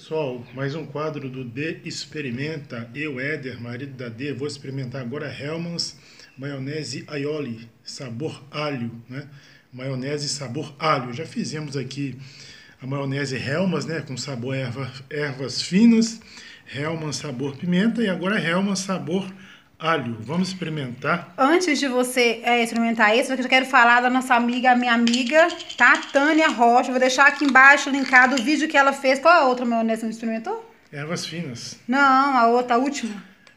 pessoal, mais um quadro do D Experimenta. Eu, Éder, marido da D, vou experimentar agora Hellmann's maionese aioli, sabor alho, né? Maionese sabor alho. Já fizemos aqui a maionese Hellmann's, né? Com sabor erva, ervas finas, Hellmann's sabor pimenta e agora Hellmann's sabor alho. Vamos experimentar. Antes de você é, experimentar esse, eu quero falar da nossa amiga, minha amiga, tá? Tânia Rocha. Vou deixar aqui embaixo linkado o vídeo que ela fez. Qual a outra maionese que você experimentou? Ervas finas. Não, a outra, a última.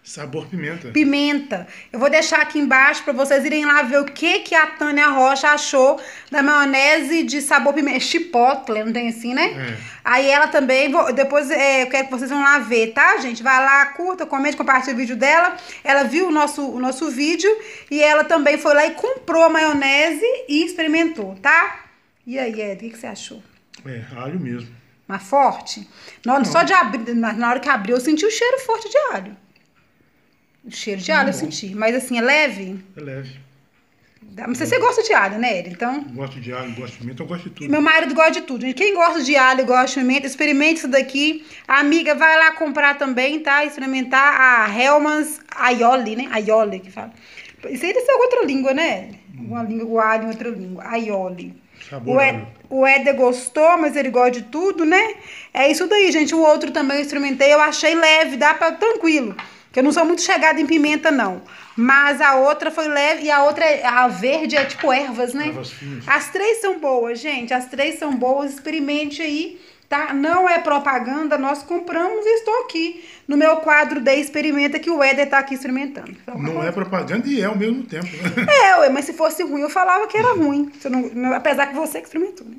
Sabor pimenta. Pimenta. Eu vou deixar aqui embaixo para vocês irem lá ver o que, que a Tânia Rocha achou da maionese de sabor pimenta. É chipotle, não tem assim, né? É. Aí ela também, vou, depois é, eu quero que vocês vão lá ver, tá, gente? Vai lá, curta, comente, compartilha o vídeo dela. Ela viu o nosso, o nosso vídeo e ela também foi lá e comprou a maionese e experimentou, tá? E aí, Ed, o que, você achou? É, alho mesmo. Mas forte? Na não. só de abrir, na hora que abriu, eu senti o cheiro forte de alho. Cheiro de alho eu senti. Mas assim, é leve? É leve. Mas você, você gosta de alho, né, Eri? Então... Gosto de alho, gosto de pimenta, eu gosto de tudo. Meu marido gosta de tudo. Quem gosta de alho, gosta de pimenta, experimente isso daqui. A amiga vai lá comprar também, tá? Experimentar a Helman's Aioli, né? Aioli que fala. Isso aí deve ser outra língua, né? Uma hum. língua, o alho em outra língua. Aioli. Sabor o, Ed, o Éder gostou, mas ele gosta de tudo, né? É isso daí, gente. O outro também eu experimentei, eu achei leve, dá pra tranquilo. Que eu não sou muito chegada em pimenta, não. Mas a outra foi leve e a outra, é, a verde é tipo ervas, né? Ervas finas. As três são boas, gente. As três são boas. Experimente aí, tá? Não é propaganda, nós compramos e estou aqui no meu quadro de experimenta que o Éder tá aqui experimentando. Então, não é propaganda e é ao mesmo tempo, né? É, ué, mas se fosse ruim, eu falava que era ruim. Não, apesar que você que experimentou, né?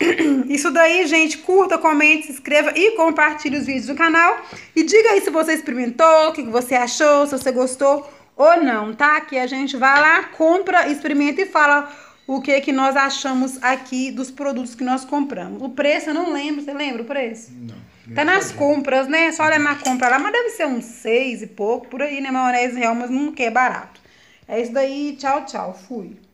Isso daí, gente, curta, comente, se inscreva e compartilhe os vídeos do canal. E diga aí se você experimentou, o que você achou, se você gostou ou não, tá? Que a gente vai lá, compra, experimenta e fala o que que nós achamos aqui dos produtos que nós compramos. O preço eu não lembro, você lembra o preço? Não. Tá nas compras, né? Só olha na compra lá, mas deve ser uns seis e pouco, por aí, né? Maionese real, mas não é barato. É isso daí, tchau, tchau, fui.